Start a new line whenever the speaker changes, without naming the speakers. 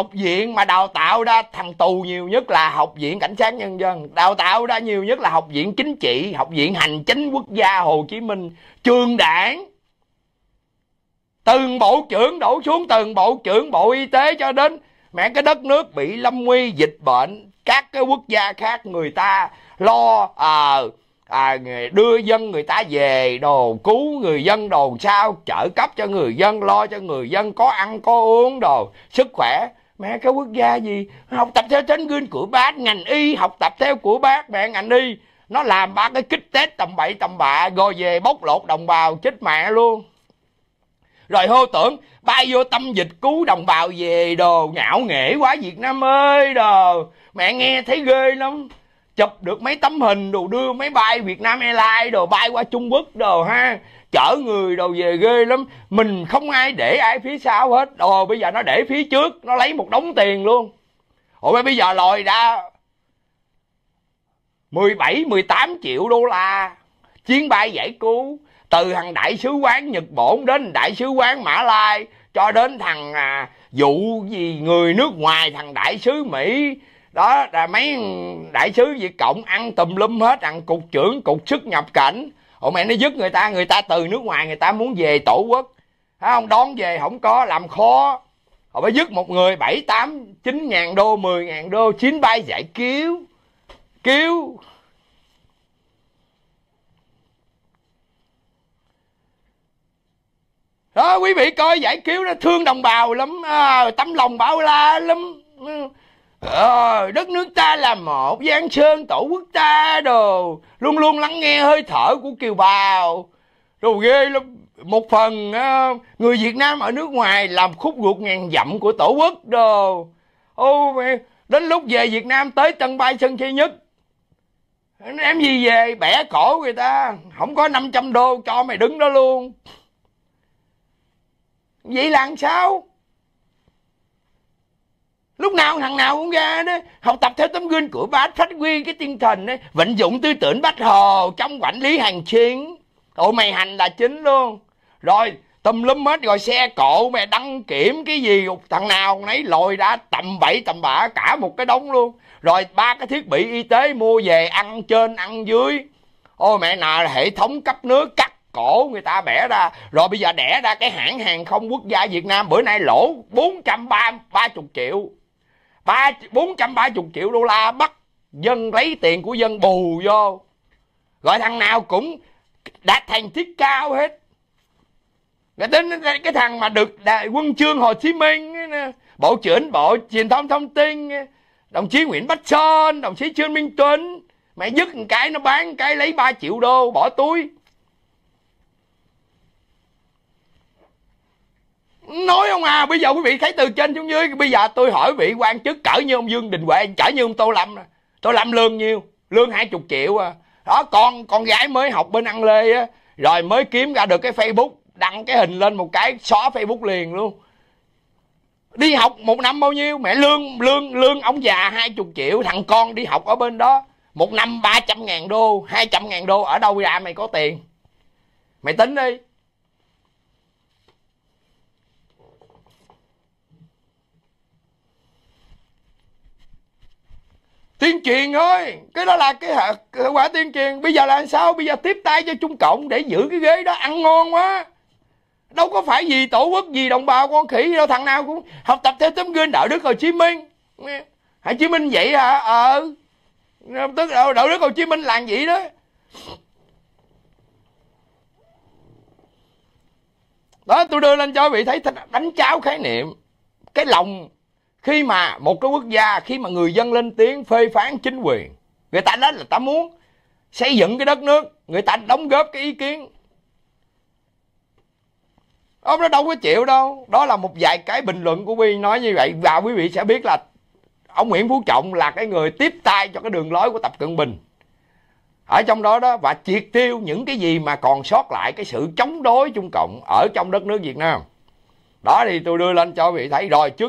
học viện mà đào tạo ra thằng tù nhiều nhất là học viện cảnh sát nhân dân đào tạo ra nhiều nhất là học viện chính trị học viện hành chính quốc gia hồ chí minh trường đảng từng bộ trưởng đổ xuống từng bộ trưởng bộ y tế cho đến mẹ cái đất nước bị lâm nguy dịch bệnh các cái quốc gia khác người ta lo à, à, đưa dân người ta về đồ cứu người dân đồ sao trợ cấp cho người dân lo cho người dân có ăn có uống đồ sức khỏe mẹ cái quốc gia gì học tập theo chính gương của bác ngành y học tập theo của bác mẹ ngành y nó làm ba cái kích tết tầm bậy tầm bạ rồi về bóc lột đồng bào chết mẹ luôn rồi hô tưởng bay vô tâm dịch cứu đồng bào về đồ ngạo nghễ quá việt nam ơi đồ mẹ nghe thấy ghê lắm chụp được mấy tấm hình đồ đưa máy bay Việt Nam Airlines đồ bay qua Trung Quốc đồ ha chở người đồ về ghê lắm mình không ai để ai phía sau hết đồ bây giờ nó để phía trước nó lấy một đống tiền luôn ủa bây giờ lòi ra 17 18 triệu đô la chuyến bay giải cứu từ thằng đại sứ quán Nhật Bản đến đại sứ quán Mã Lai cho đến thằng à, vụ gì người nước ngoài thằng đại sứ Mỹ đó là mấy đại sứ việt cộng ăn tùm lum hết ăn cục trưởng cục sức nhập cảnh ông mẹ nó dứt người ta người ta từ nước ngoài người ta muốn về tổ quốc phải không đón về không có làm khó họ phải dứt một người bảy tám chín ngàn đô mười ngàn đô chín bay giải cứu cứu đó quý vị coi giải cứu nó thương đồng bào lắm à, tấm lòng bao la lắm ừ ờ, đất nước ta là một giang sơn tổ quốc ta đồ luôn luôn lắng nghe hơi thở của kiều bào đồ ghê lắm một phần ờ, người việt nam ở nước ngoài làm khúc ruột ngàn dặm của tổ quốc đồ ô đến lúc về việt nam tới tân bay sân chơi nhất em gì về bẻ cổ người ta không có 500 đô cho mày đứng đó luôn vậy là làm sao lúc nào thằng nào cũng ra đó học tập theo tấm gương của bác phát huy cái tinh thần đấy vận dụng tư tưởng bác hồ trong quản lý hành chính tụi mày hành là chính luôn rồi tâm lum hết rồi xe cộ mày đăng kiểm cái gì thằng nào nấy lồi đã tầm bậy tầm bạ cả một cái đống luôn rồi ba cái thiết bị y tế mua về ăn trên ăn dưới ôi mẹ nào hệ thống cấp nước cắt cổ người ta bẻ ra rồi bây giờ đẻ ra cái hãng hàng không quốc gia Việt Nam bữa nay lỗ bốn trăm ba 430 triệu ba bốn trăm ba chục triệu đô la bắt dân lấy tiền của dân bù vô gọi thằng nào cũng đạt thành tích cao hết rồi đến cái thằng mà được đại quân chương Hồ Chí Minh Bộ trưởng Bộ Truyền thông Thông tin Đồng chí Nguyễn Bách Sơn Đồng chí Trương Minh Tuấn Mẹ dứt một cái nó bán một cái lấy 3 triệu đô bỏ túi nói ông à bây giờ quý vị thấy từ trên xuống dưới bây giờ tôi hỏi vị quan chức cỡ như ông dương đình huệ cỡ như ông tô lâm tô lâm lương nhiêu lương hai chục triệu à đó con con gái mới học bên ăn lê á rồi mới kiếm ra được cái facebook đăng cái hình lên một cái xóa facebook liền luôn đi học một năm bao nhiêu mẹ lương lương lương ông già hai chục triệu thằng con đi học ở bên đó một năm ba trăm ngàn đô hai trăm ngàn đô ở đâu ra mày có tiền mày tính đi tuyên truyền thôi cái đó là cái hiệu quả tuyên truyền bây giờ là sao bây giờ tiếp tay cho trung cộng để giữ cái ghế đó ăn ngon quá đâu có phải gì tổ quốc gì đồng bào con khỉ đâu thằng nào cũng học tập theo tấm gương đạo đức hồ chí minh hồ chí minh vậy hả ờ tức đạo, đạo đức hồ chí minh làm vậy đó đó tôi đưa lên cho vị thấy đánh cháo khái niệm cái lòng khi mà một cái quốc gia khi mà người dân lên tiếng phê phán chính quyền người ta nói là ta muốn xây dựng cái đất nước người ta đóng góp cái ý kiến ông nó đâu có chịu đâu đó là một vài cái bình luận của Huy nói như vậy và quý vị sẽ biết là ông Nguyễn Phú Trọng là cái người tiếp tay cho cái đường lối của Tập Cận Bình ở trong đó đó và triệt tiêu những cái gì mà còn sót lại cái sự chống đối Trung Cộng ở trong đất nước Việt Nam đó thì tôi đưa lên cho quý vị thấy rồi trước